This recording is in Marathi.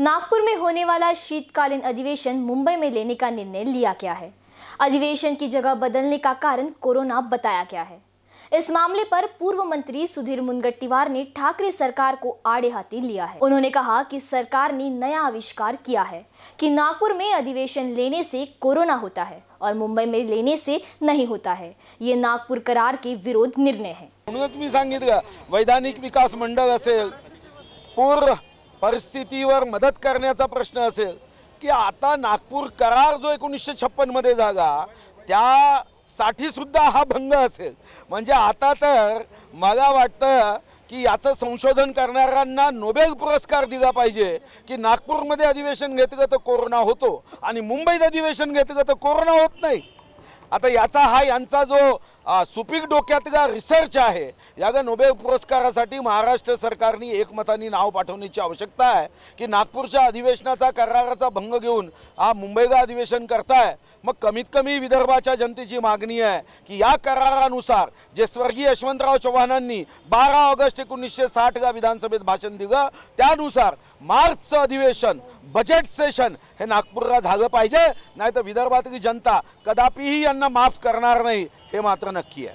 नागपुर में होने वाला शीतकालीन अधिवेशन मुंबई में लेने का निर्णय लिया गया है अधिवेशन की जगह बदलने का कारण कोरोना बताया गया है इस मामले पर पूर्व मंत्री सुधीर मुनगट्टीवार ने ठाकरे सरकार को आड़े हाथी लिया है उन्होंने कहा कि सरकार ने नया आविष्कार किया है कि नागपुर में अधिवेशन लेने से कोरोना होता है और मुंबई में लेने से नहीं होता है ये नागपुर करार के विरोध निर्णय है तो वैधानिक विकास मंडल पूर्व परिस्थितीवर मदत करण्याचा प्रश्न असेल की आता नागपूर करार जो एकोणीसशे छप्पनमध्ये झाला त्यासाठी सुद्धा हा भंग असेल म्हणजे आता तर मला वाटतं की याचं संशोधन करणाऱ्यांना नोबेल पुरस्कार दिला पाहिजे की नागपूरमध्ये अधिवेशन घेतलं तर कोरोना होतो आणि मुंबईत अधिवेशन घेतलं तर कोरोना होत नाही आता याचा हा यांचा जो सुपीक डोक्यात का रिसर्च आहे या का नोबेल पुरस्कारासाठी महाराष्ट्र सरकारने एकमतानी नाव पाठवण्याची आवश्यकता आहे की नागपूरच्या अधिवेशनाचा कराराचा भंग घेऊन हा मुंबईला अधिवेशन करताय मग कमीत कमी विदर्भाच्या जनतेची मागणी आहे की या करारानुसार जे स्वर्गीय यशवंतराव चव्हाणांनी बारा ऑगस्ट एकोणीसशे साठ गा विधानसभेत भाषण दिलं त्यानुसार मार्चचं अधिवेशन बजेट सेशन हे नागपूरला झालं पाहिजे नाही तर विदर्भातली जनता कदापिही यांना माफ करणार नाही हे मात्र नक्की आहे